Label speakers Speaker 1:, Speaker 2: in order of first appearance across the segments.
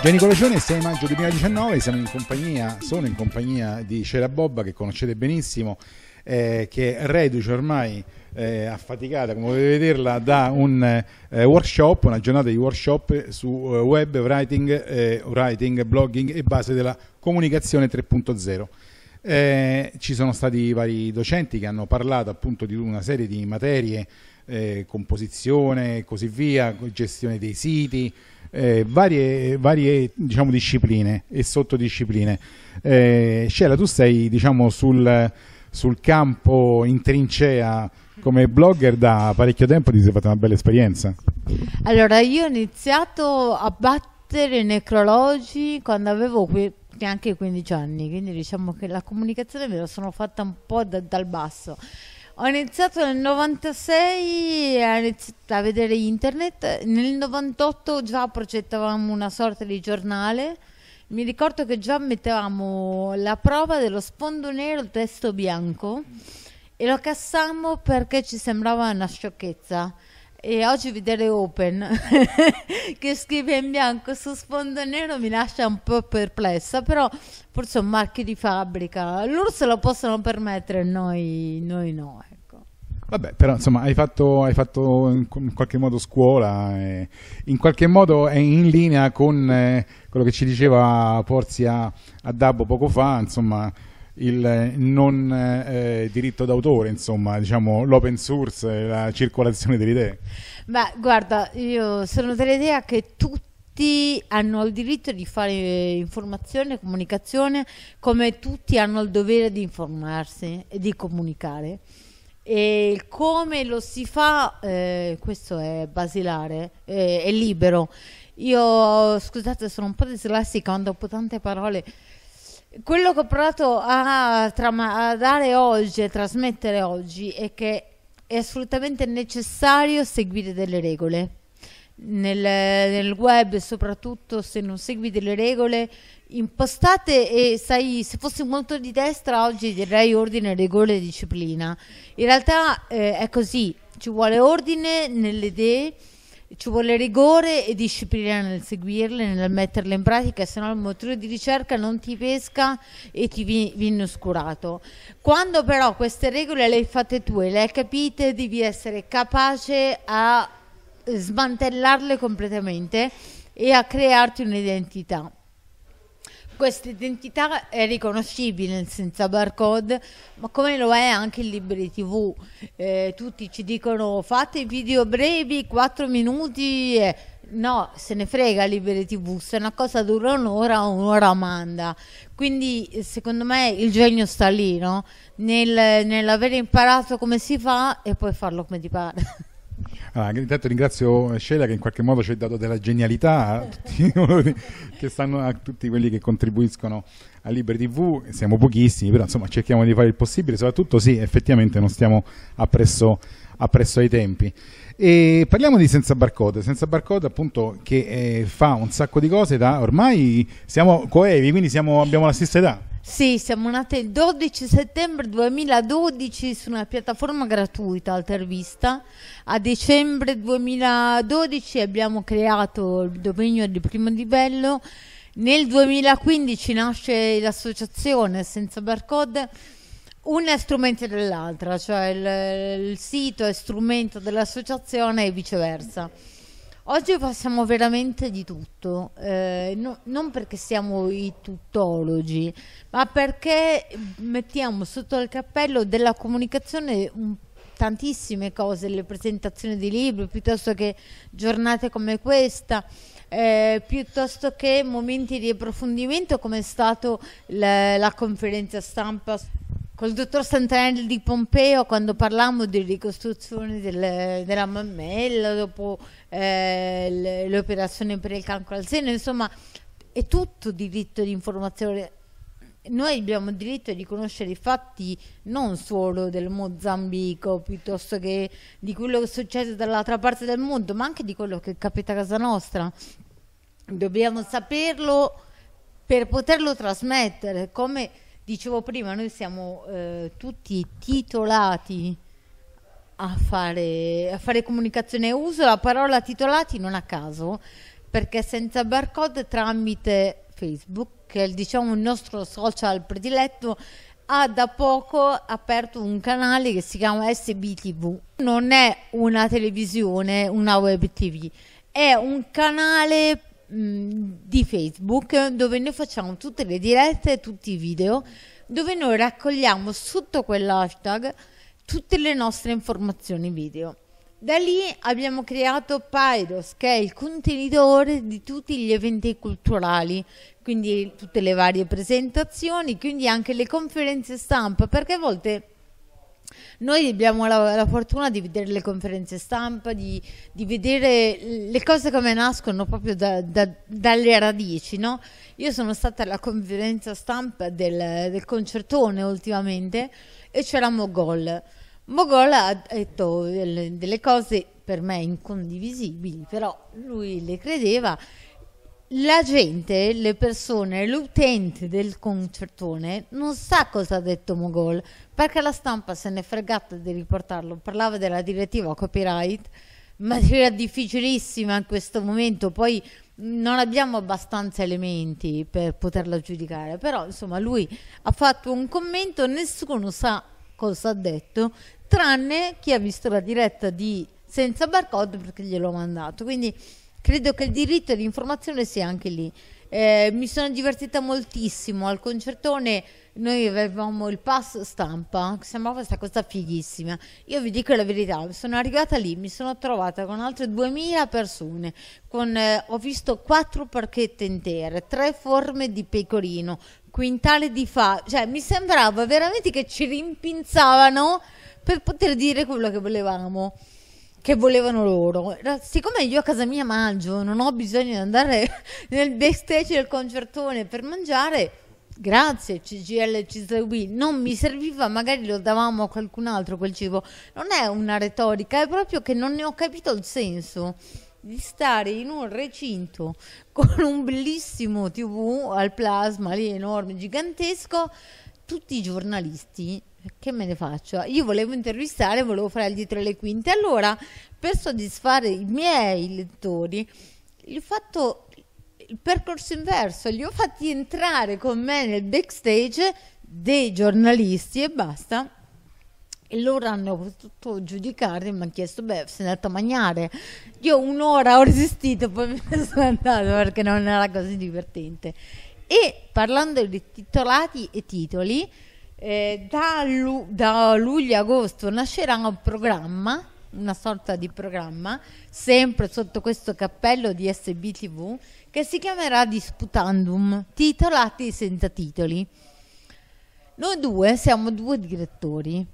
Speaker 1: Gianni Colacione, 6 maggio 2019, siamo in compagnia, sono in compagnia di Cera Bobba che conoscete benissimo, eh, che è reduce ormai eh, affaticata, come potete vederla, da un eh, workshop, una giornata di workshop su eh, web, writing, eh, writing, blogging e base della comunicazione 3.0. Eh, ci sono stati vari docenti che hanno parlato appunto di una serie di materie, composizione e così via, gestione dei siti, eh, varie, varie diciamo, discipline e sottodiscipline. Eh, Scela, tu sei diciamo, sul, sul, campo in trincea come blogger da parecchio tempo, ti sei fatta una bella esperienza.
Speaker 2: Allora, io ho iniziato a battere necrologi quando avevo neanche 15 anni, quindi diciamo che la comunicazione me la sono fatta un po' da, dal basso. Ho iniziato nel 96 a, inizi- a vedere internet, nel 98 già progettavamo una sorta di giornale, mi ricordo che già mettevamo la prova dello sfondo nero, testo bianco e lo cassammo perché ci sembrava una sciocchezza. E oggi vedere Open che scrive in bianco su sfondo nero mi lascia un po' perplessa, però forse un marchio di fabbrica. Loro se lo possono permettere, noi, noi no. Ecco.
Speaker 1: Vabbè, però insomma hai fatto, hai fatto in qualche modo scuola, eh, in qualche modo è in linea con eh, quello che ci diceva Porzia a Dabbo poco fa, insomma il eh, non eh, eh, diritto d'autore, insomma, diciamo l'open source, la circolazione delle idee?
Speaker 2: Beh, guarda, io sono dell'idea che tutti hanno il diritto di fare eh, informazione e comunicazione come tutti hanno il dovere di informarsi e di comunicare. E come lo si fa, eh, questo è basilare, eh, è libero. Io, scusate, sono un po' dislessica, quando ho tante parole quello che ho provato a, a dare oggi, a trasmettere oggi, è che è assolutamente necessario seguire delle regole. Nel, nel, web, soprattutto se non segui delle regole impostate e sai, se fossi molto di destra oggi direi ordine, regole e disciplina. In realtà eh, è così, ci vuole ordine nelle idee ci vuole rigore e disciplina nel seguirle, nel metterle in pratica, se no il motore di ricerca non ti pesca e ti viene oscurato. Quando però queste regole le hai fatte tu e le hai capite, devi essere capace a smantellarle completamente e a crearti un'identità. Questa identità è riconoscibile senza barcode, ma come lo è anche il libro di tv. Eh, tutti ci dicono fate video brevi, 4 minuti. No, se ne frega Libere TV, se una cosa dura un'ora, un'ora manda. Quindi secondo me il genio sta lì, no? Nel, nell'aver imparato come si fa e poi farlo come ti pare.
Speaker 1: Ah, intanto ringrazio Scelia che in qualche modo ci ha dato della genialità a tutti, stanno, a tutti quelli che contribuiscono a Libri TV, siamo pochissimi, però insomma cerchiamo di fare il possibile, soprattutto sì, effettivamente non stiamo appresso, appresso ai tempi. E parliamo di Senza Barcode, Senza Barcode appunto che eh, fa un sacco di cose da ormai siamo coevi, quindi siamo, abbiamo la stessa età.
Speaker 2: Sì, siamo nati il 12 settembre 2012 su una piattaforma gratuita, Altervista. A dicembre 2012 abbiamo creato il dominio di primo livello. Nel 2015 nasce l'associazione Senza Barcode una è strumento dell'altra, cioè il, il sito è strumento dell'associazione e viceversa. Oggi passiamo veramente di tutto, eh, no, non perché siamo i tuttologi, ma perché mettiamo sotto il cappello della comunicazione un, tantissime cose, le presentazioni di libri, piuttosto che giornate come questa, eh, piuttosto che momenti di approfondimento come è stata la, la conferenza stampa Col dottor Santanelli di Pompeo, quando parlavamo di ricostruzione del, della mammella dopo eh, l'operazione per il cancro al seno, insomma, è tutto diritto di informazione. Noi abbiamo diritto di conoscere i fatti non solo del Mozambico, piuttosto che di quello che succede dall'altra parte del mondo, ma anche di quello che capita a casa nostra. Dobbiamo saperlo per poterlo trasmettere, come dicevo prima, noi siamo eh, tutti titolati a fare, a fare comunicazione. Uso la parola titolati non a caso, perché senza barcode tramite Facebook, che è diciamo, il nostro social prediletto, ha da poco aperto un canale che si chiama SBTV. Non è una televisione, una web TV, è un canale di Facebook dove noi facciamo tutte le dirette e tutti i video dove noi raccogliamo sotto quell'hashtag tutte le nostre informazioni video. Da lì abbiamo creato Pyros, che è il contenitore di tutti gli eventi culturali, quindi tutte le varie presentazioni, quindi anche le conferenze stampa, perché a volte noi abbiamo la, la fortuna di vedere le conferenze stampa, di, di, vedere le cose come nascono proprio da, da, dalle radici, no? Io sono stata alla conferenza stampa del, del concertone ultimamente e c'era Mogol. Mogol ha detto delle cose per me incondivisibili, però lui le credeva la gente, le persone, l'utente del concertone non sa cosa ha detto Mogol perché la stampa se n'è fregata di riportarlo. Parlava della direttiva copyright, materia difficilissima in questo momento, poi non abbiamo abbastanza elementi per poterla giudicare, però insomma lui ha fatto un commento, nessuno sa cosa ha detto, tranne chi ha visto la diretta di Senza Barcode perché glielo ha mandato. Quindi credo che il diritto di informazione sia anche lì. Eh, mi sono divertita moltissimo al concertone. Noi avevamo il pass stampa, che sembrava questa cosa fighissima. Io vi dico la verità: sono arrivata lì, mi sono trovata con altre 2000 persone. Con, eh, ho visto quattro parchette intere, tre forme di pecorino, quintale di fa. Cioè, mi sembrava veramente che ci rimpinzavano per poter dire quello che volevamo che volevano loro. Siccome io a casa mia mangio, non ho bisogno di andare nel backstage del concertone per mangiare, grazie CGL CSW, non mi serviva, magari lo davamo a qualcun altro quel cibo. Non è una retorica, è proprio che non ne ho capito il senso di stare in un recinto con un bellissimo tv al plasma lì enorme, gigantesco, tutti i giornalisti che me ne faccio? Io volevo intervistare, volevo fare il dietro le quinte. Allora, per soddisfare i miei lettori, gli ho fatto il percorso inverso, li ho fatti entrare con me nel backstage dei giornalisti e basta. E loro hanno potuto giudicare, e mi hanno chiesto, beh, sei andato a mangiare. Io un'ora ho resistito, poi me ne sono andato perché non era così divertente. E parlando di titolati e titoli, eh, da, lu- da luglio agosto nascerà un programma, una sorta di programma, sempre sotto questo cappello di SBTV, che si chiamerà Disputandum, titolati senza titoli. Noi due siamo due direttori,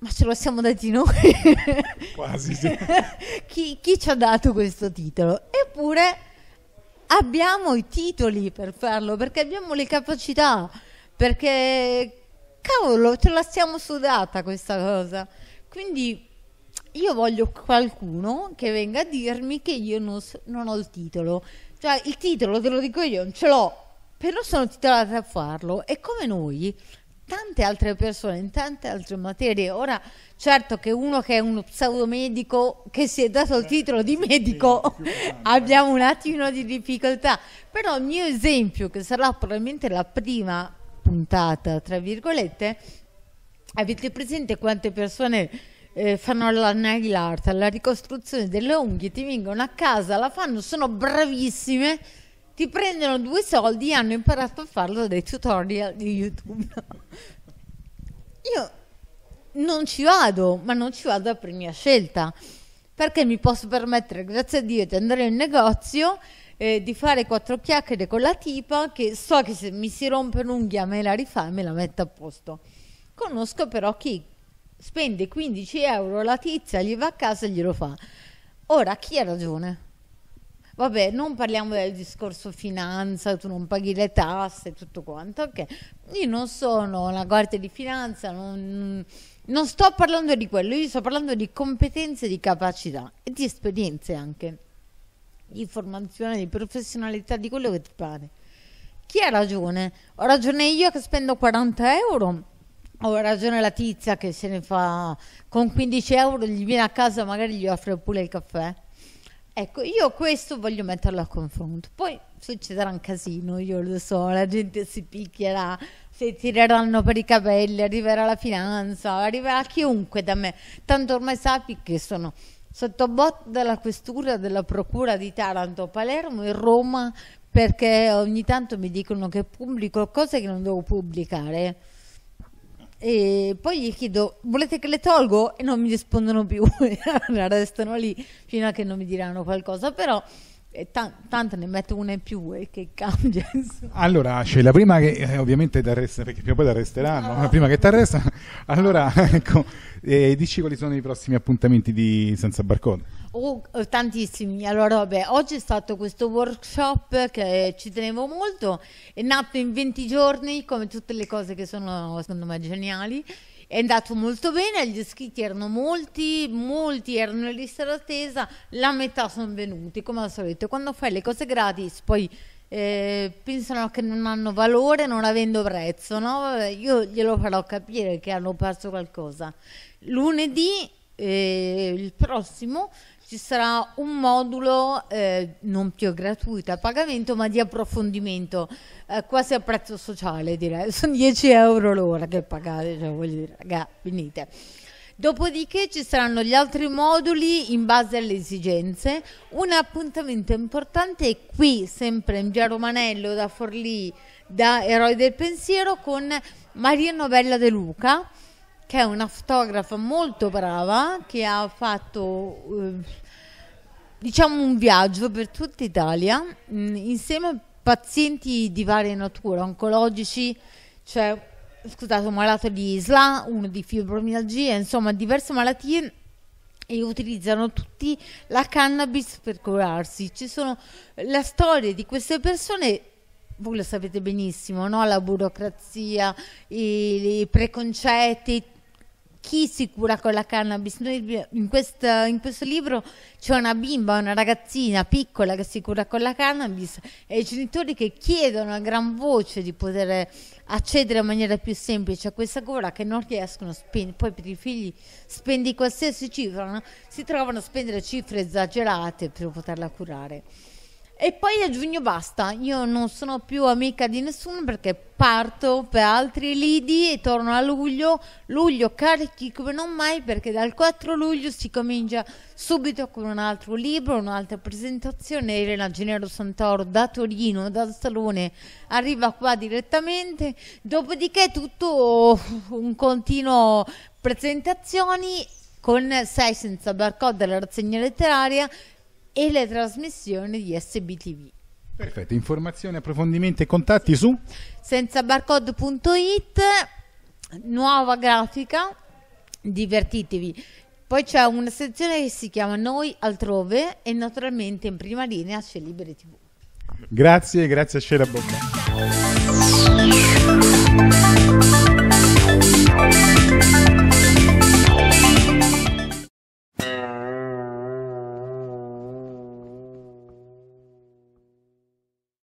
Speaker 2: ma ce lo siamo dati noi.
Speaker 1: Quasi. Sì.
Speaker 2: chi, chi ci ha dato questo titolo? Eppure abbiamo i titoli per farlo, perché abbiamo le capacità, perché cavolo, ce la siamo sudata questa cosa. Quindi io voglio qualcuno che venga a dirmi che io non, non ho il titolo. Cioè, il titolo, te lo dico io, non ce l'ho, però sono titolata a farlo. E come noi, tante altre persone in tante altre materie. Ora, certo che uno che è uno pseudomedico, che si è dato il eh, titolo di medico, abbiamo un attimo di difficoltà, però il mio esempio, che sarà probabilmente la prima puntata, tra virgolette, avete presente quante persone eh, fanno la nail art, la ricostruzione delle unghie, ti vengono a casa, la fanno, sono bravissime, ti prendono due soldi e hanno imparato a farlo dai tutorial di YouTube. Io non ci vado, ma non ci vado per mia scelta, perché mi posso permettere, grazie a Dio, di andare in negozio eh, di fare quattro chiacchiere con la tipa che so che se mi si rompe un'unghia me la rifà e me la mette a posto. Conosco però chi spende 15 euro, la tizia gli va a casa e glielo fa. Ora chi ha ragione? Vabbè, non parliamo del discorso finanza, tu non paghi le tasse, e tutto quanto, ok. Io non sono la guardia di finanza, non, non sto parlando di quello, io sto parlando di competenze, di capacità e di esperienze anche di formazione, di professionalità, di quello che ti pare. Chi ha ragione? Ho ragione io che spendo 40 euro? Ho ragione la tizia che se ne fa con 15 euro, gli viene a casa magari gli offre pure il caffè? Ecco, io questo voglio metterlo a confronto. Poi succederà un casino, io lo so, la gente si picchierà, si tireranno per i capelli, arriverà la finanza, arriverà chiunque da me. Tanto ormai sappi che sono sotto bot della questura della procura di Taranto, Palermo e Roma perché ogni tanto mi dicono che pubblico cose che non devo pubblicare e poi gli chiedo volete che le tolgo e non mi rispondono più restano lì fino a che non mi diranno qualcosa però tanto ne metto una in più e che cambia
Speaker 1: Allora, c'è la prima che eh, ovviamente ti arresta, perché prima o poi ti arresteranno ah. prima che ti arresta, allora ecco eh, dici quali sono i prossimi appuntamenti di Senza Barcode
Speaker 2: oh, oh, tantissimi allora vabbè oggi è stato questo workshop che ci tenevo molto è nato in 20 giorni come tutte le cose che sono secondo me geniali è andato molto bene, gli iscritti erano molti, molti erano in lista d'attesa, la metà sono venuti, come al solito. Quando fai le cose gratis, poi eh, pensano che non hanno valore non avendo prezzo, no? Io glielo farò capire che hanno perso qualcosa. Lunedì, eh, il prossimo, ci sarà un modulo eh, non più gratuito a pagamento ma di approfondimento eh, quasi a prezzo sociale direi sono 10 euro l'ora che pagate cioè voglio dire raga finite Dopodiché ci saranno gli altri moduli in base alle esigenze. Un appuntamento importante è qui, sempre in via Romanello da Forlì, da Eroi del Pensiero, con Maria Novella De Luca che è una fotografa molto brava che ha fatto eh, diciamo un viaggio per tutta Italia mh, mm, insieme a pazienti di varia natura, oncologici, cioè scusate, un malato di SLA, uno di fibromialgia, insomma diverse malattie e utilizzano tutti la cannabis per curarsi. Ci sono la storia di queste persone voi lo sapete benissimo, no? la burocrazia, i, i preconcetti, chi si cura con la cannabis? Noi in, questo, in questo libro c'è una bimba, una ragazzina piccola che si cura con la cannabis e i genitori che chiedono a gran voce di poter accedere in maniera più semplice a questa cura che non riescono a spendere. Poi per i figli spendi qualsiasi cifra, no? si trovano a spendere cifre esagerate per poterla curare. E poi a giugno basta, io non sono più amica di nessuno perché parto per altri lidi e torno a luglio, luglio carichi come non mai perché dal 4 luglio si comincia subito con un altro libro, un'altra presentazione, Elena Genero Santoro da Torino, dal Salone, arriva qua direttamente, dopodiché tutto un continuo presentazioni con Sei senza barcode della rassegna letteraria e le trasmissioni di SBTV.
Speaker 1: Perfetto, informazioni, approfondimenti e contatti su?
Speaker 2: senzabarcode.it, nuova grafica, divertitevi. Poi c'è una sezione che si chiama Noi altrove e naturalmente in prima linea c'è Libere TV.
Speaker 1: Grazie, grazie a Scera Bocca.